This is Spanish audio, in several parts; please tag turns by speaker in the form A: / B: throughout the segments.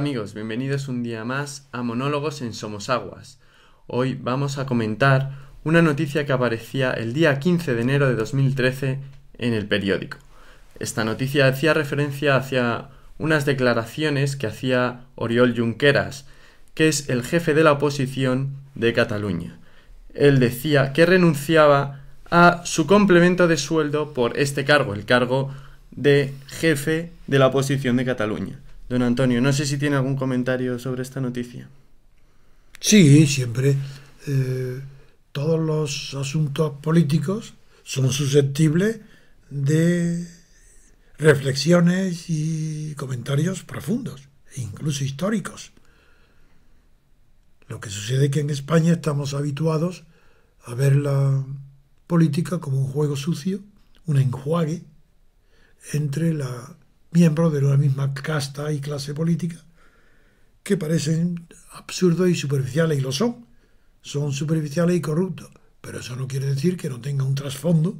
A: amigos, bienvenidos un día más a Monólogos en Somos Aguas. Hoy vamos a comentar una noticia que aparecía el día 15 de enero de 2013 en el periódico. Esta noticia hacía referencia hacia unas declaraciones que hacía Oriol Junqueras, que es el jefe de la oposición de Cataluña. Él decía que renunciaba a su complemento de sueldo por este cargo, el cargo de jefe de la oposición de Cataluña don Antonio. No sé si tiene algún comentario sobre esta noticia. Sí, siempre. Eh, todos los asuntos políticos son susceptibles de reflexiones y comentarios profundos, e incluso históricos. Lo que sucede es que en España estamos habituados a ver la política como un juego sucio, un enjuague entre la miembros de una misma casta y clase política que parecen absurdos y superficiales, y lo son. Son superficiales y corruptos, pero eso no quiere decir que no tenga un trasfondo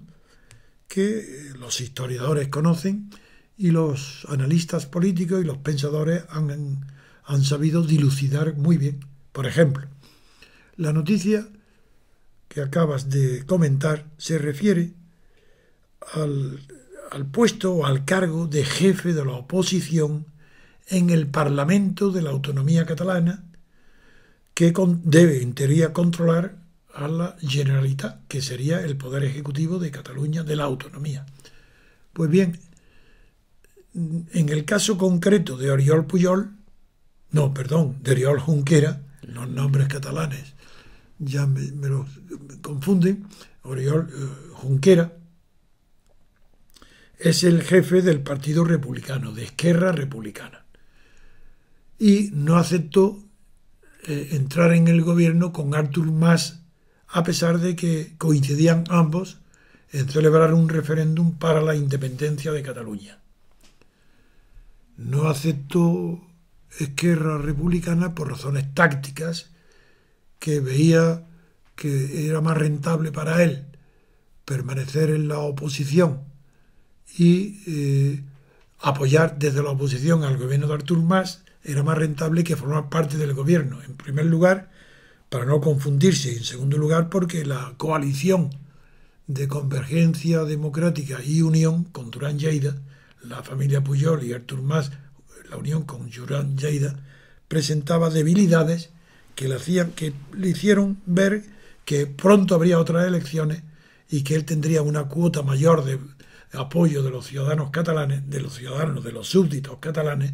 A: que los historiadores conocen y los analistas políticos y los pensadores han, han sabido dilucidar muy bien. Por ejemplo, la noticia que acabas de comentar se refiere al al puesto o al cargo de jefe de la oposición en el Parlamento de la Autonomía Catalana, que debe, en teoría, controlar a la Generalitat, que sería el Poder Ejecutivo de Cataluña de la Autonomía. Pues bien, en el caso concreto de Oriol Puyol, no, perdón, de Oriol Junquera, los nombres catalanes ya me, los confunden, Oriol eh, Junquera, es el jefe del Partido Republicano, de Esquerra Republicana. Y no aceptó eh, entrar en el gobierno con Artur Mas, a pesar de que coincidían ambos en celebrar un referéndum para la independencia de Cataluña. No aceptó Esquerra Republicana por razones tácticas que veía que era más rentable para él permanecer en la oposición y eh, apoyar desde la oposición al gobierno de Artur Mas era más rentable que formar parte del gobierno. En primer lugar, para no confundirse, y en segundo lugar, porque la coalición de Convergencia Democrática y Unión con Durán Lleida, la familia Puyol y Artur Mas, la unión con Durán Lleida, presentaba debilidades que le, hacían, que le hicieron ver que pronto habría otras elecciones y que él tendría una cuota mayor de apoyo de los ciudadanos catalanes, de los ciudadanos, de los súbditos catalanes,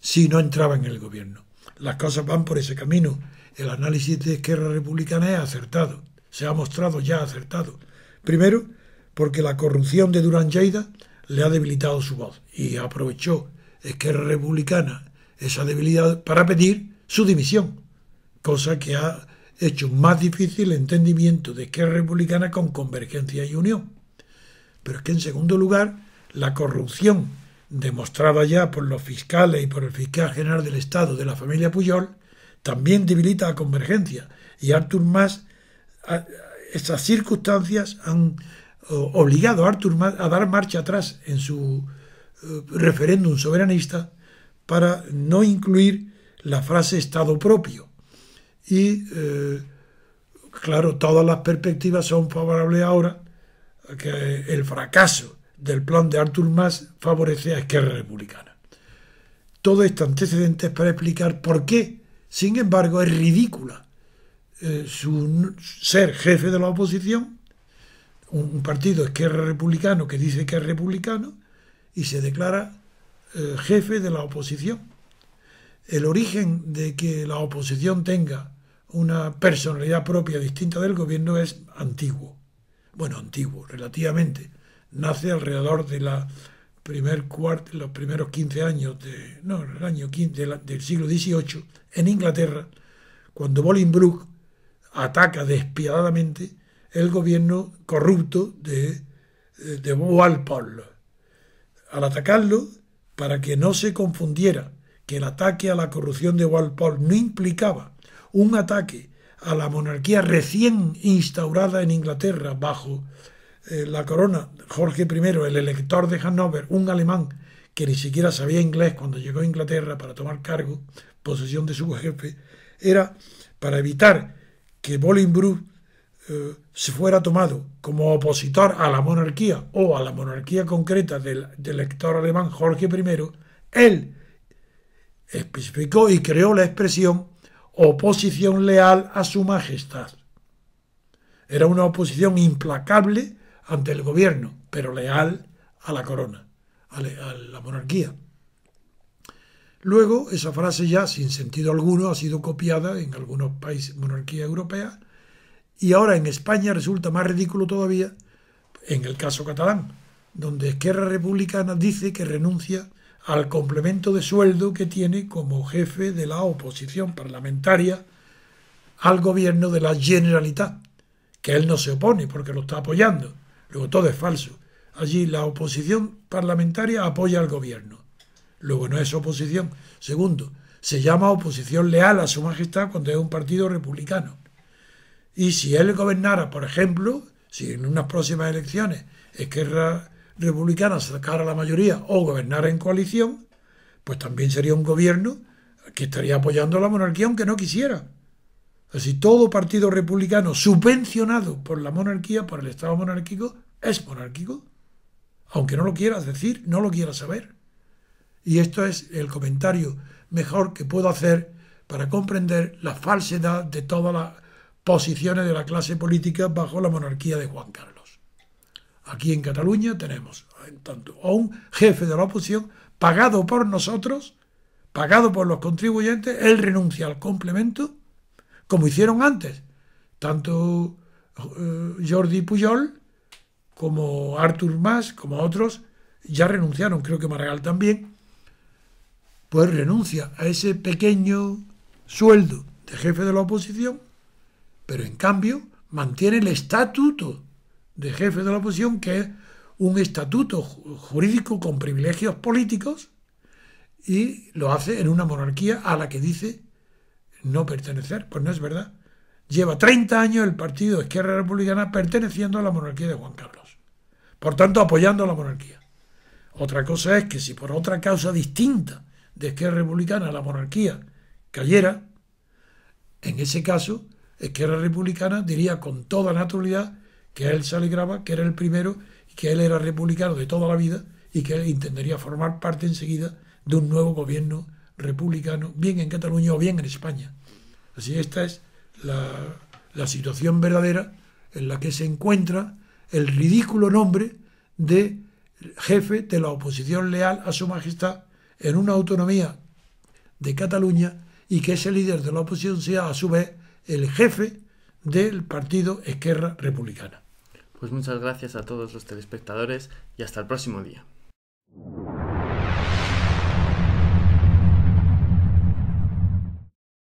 A: si no entraba en el gobierno. Las cosas van por ese camino. El análisis de Esquerra Republicana es acertado, se ha mostrado ya acertado. Primero, porque la corrupción de Durán Lleida le ha debilitado su voz y aprovechó Esquerra Republicana esa debilidad para pedir su dimisión, cosa que ha hecho más difícil el entendimiento de Esquerra Republicana con Convergencia y Unión. Pero es que en segundo lugar, la corrupción demostrada ya por los fiscales y por el fiscal general del Estado de la familia Puyol, también debilita la Convergencia. Y Artur Mas, estas circunstancias han obligado a Artur Mas a dar marcha atrás en su eh, referéndum soberanista para no incluir la frase Estado propio. Y, eh, claro, todas las perspectivas son favorables ahora que el fracaso del plan de Arthur Mas favorece a Esquerra Republicana. Todo este antecedente antecedentes para explicar por qué, sin embargo, es ridícula eh, su, ser jefe de la oposición, un, partido Esquerra Republicano que dice que es republicano y se declara eh, jefe de la oposición. El origen de que la oposición tenga una personalidad propia distinta del gobierno es antiguo bueno, antiguo, relativamente. Nace alrededor de la primer los primeros 15 años, de, no, el año 15 del siglo XVIII, en Inglaterra, cuando Bolingbroke ataca despiadadamente el gobierno corrupto de, eh, de Walpole. Al atacarlo, para que no se confundiera que el ataque a la corrupción de Walpole no implicaba un ataque a la monarquía recién instaurada en Inglaterra bajo eh, la corona Jorge I, el elector de Hannover, un alemán que ni siquiera sabía inglés cuando llegó a Inglaterra para tomar cargo, posesión de su jefe, era para evitar que Bolingbroke eh, se fuera tomado como opositor a la monarquía o a la monarquía concreta del, del elector alemán Jorge I, él especificó y creó la expresión oposición leal a su majestad. Era una oposición implacable ante el gobierno, pero leal a la corona, a la monarquía. Luego, esa frase ya, sin sentido alguno, ha sido copiada en algunos países, monarquía europea, y ahora en España resulta más ridículo todavía en el caso catalán, donde Esquerra Republicana dice que renuncia al complemento de sueldo que tiene como jefe de la oposición parlamentaria al gobierno de la Generalitat, que él no se opone porque lo está apoyando. Luego todo es falso. Allí la oposición parlamentaria apoya al gobierno. Luego no es oposición. Segundo, se llama oposición leal a su majestad cuando es un partido republicano. Y si él gobernara, por ejemplo, si en unas próximas elecciones Esquerra republicana a la mayoría o gobernar en coalición, pues también sería un gobierno que estaría apoyando a la monarquía aunque no quisiera. Así todo partido republicano subvencionado por la monarquía, por el Estado monárquico, es monárquico, aunque no lo quieras decir, no lo quieras saber. Y esto es el comentario mejor que puedo hacer para comprender la falsedad de todas las posiciones de la clase política bajo la monarquía de Juan Carlos. Aquí en Cataluña tenemos, en tanto, a un jefe de la oposición pagado por nosotros, pagado por los contribuyentes, él renuncia al complemento, como hicieron antes, tanto eh, Jordi Pujol como Artur Mas, como otros, ya renunciaron, creo que Maragall también, pues renuncia a ese pequeño sueldo de jefe de la oposición, pero en cambio mantiene el estatuto de jefe de la oposición, que es un estatuto jurídico con privilegios políticos y lo hace en una monarquía a la que dice no pertenecer. Pues no es verdad. Lleva 30 años el partido de Esquerra Republicana perteneciendo a la monarquía de Juan Carlos. Por tanto, apoyando a la monarquía. Otra cosa es que si por otra causa distinta de Esquerra Republicana la monarquía cayera, en ese caso, Esquerra Republicana diría con toda naturalidad que él se alegraba, que era el primero, que él era republicano de toda la vida y que él intentaría formar parte enseguida de un nuevo gobierno republicano, bien en Cataluña o bien en España. Así esta es la, la situación verdadera en la que se encuentra el ridículo nombre de jefe de la oposición leal a su majestad en una autonomía de Cataluña y que ese líder de la oposición sea a su vez el jefe del partido Esquerra Republicana. Pues muchas gracias a todos los telespectadores y hasta el próximo día.